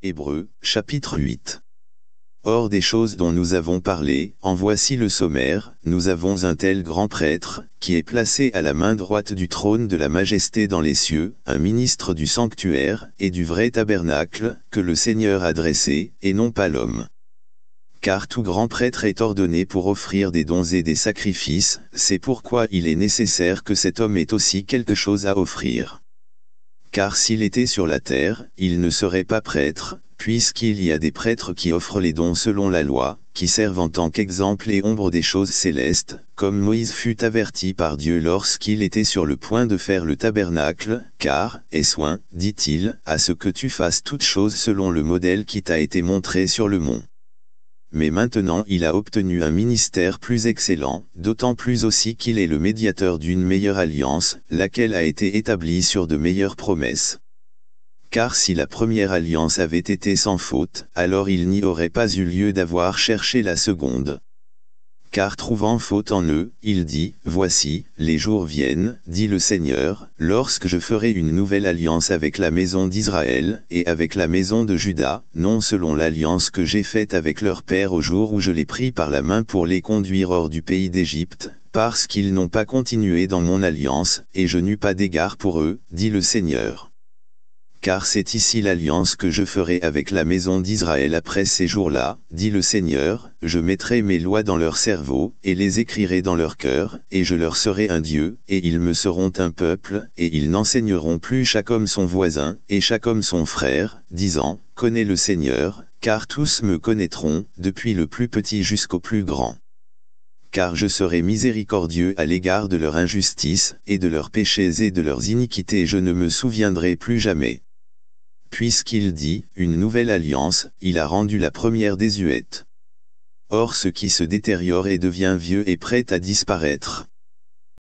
Hébreux, chapitre 8. Or des choses dont nous avons parlé, en voici le sommaire, nous avons un tel grand prêtre, qui est placé à la main droite du trône de la majesté dans les cieux, un ministre du sanctuaire, et du vrai tabernacle, que le Seigneur a dressé, et non pas l'homme. Car tout grand prêtre est ordonné pour offrir des dons et des sacrifices, c'est pourquoi il est nécessaire que cet homme ait aussi quelque chose à offrir car s'il était sur la terre, il ne serait pas prêtre, puisqu'il y a des prêtres qui offrent les dons selon la loi, qui servent en tant qu'exemple et ombre des choses célestes, comme Moïse fut averti par Dieu lorsqu'il était sur le point de faire le tabernacle, car, et soin, dit-il, à ce que tu fasses toutes choses selon le modèle qui t'a été montré sur le mont mais maintenant il a obtenu un ministère plus excellent, d'autant plus aussi qu'il est le médiateur d'une meilleure alliance, laquelle a été établie sur de meilleures promesses. Car si la première alliance avait été sans faute, alors il n'y aurait pas eu lieu d'avoir cherché la seconde car trouvant faute en eux, il dit, Voici, les jours viennent, dit le Seigneur, lorsque je ferai une nouvelle alliance avec la maison d'Israël, et avec la maison de Juda, non selon l'alliance que j'ai faite avec leur père au jour où je les pris par la main pour les conduire hors du pays d'Égypte, parce qu'ils n'ont pas continué dans mon alliance, et je n'eus pas d'égard pour eux, dit le Seigneur car c'est ici l'alliance que je ferai avec la maison d'Israël après ces jours-là, dit le Seigneur, je mettrai mes lois dans leur cerveau, et les écrirai dans leur cœur, et je leur serai un Dieu, et ils me seront un peuple, et ils n'enseigneront plus chaque homme son voisin, et chaque homme son frère, disant, connais le Seigneur, car tous me connaîtront, depuis le plus petit jusqu'au plus grand. Car je serai miséricordieux à l'égard de leur injustice, et de leurs péchés et de leurs iniquités je ne me souviendrai plus jamais puisqu'il dit « une nouvelle alliance », il a rendu la première désuète. Or ce qui se détériore et devient vieux est prêt à disparaître.